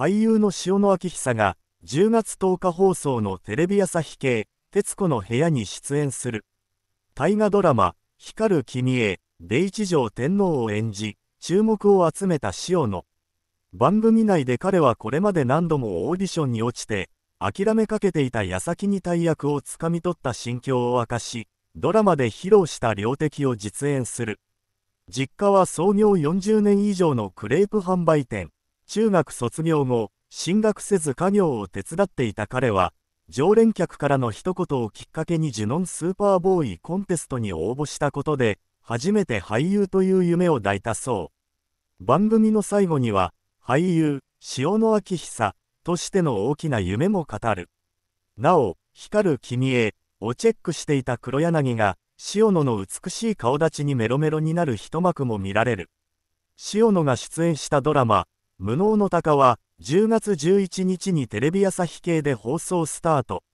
俳優の塩野明久が10月10日放送のテレビ朝日系「徹子の部屋」に出演する大河ドラマ「光る君へ」で一条天皇を演じ注目を集めた塩野番組内で彼はこれまで何度もオーディションに落ちて諦めかけていた矢先に大役をつかみ取った心境を明かしドラマで披露した両敵を実演する実家は創業40年以上のクレープ販売店中学卒業後、進学せず家業を手伝っていた彼は、常連客からの一言をきっかけにジュノンスーパーボーイコンテストに応募したことで、初めて俳優という夢を抱いたそう。番組の最後には、俳優、塩野明久としての大きな夢も語る。なお、光る君へをチェックしていた黒柳が、塩野の美しい顔立ちにメロメロになる一幕も見られる。塩野が出演したドラマ、無能の鷹は10月11日にテレビ朝日系で放送スタート。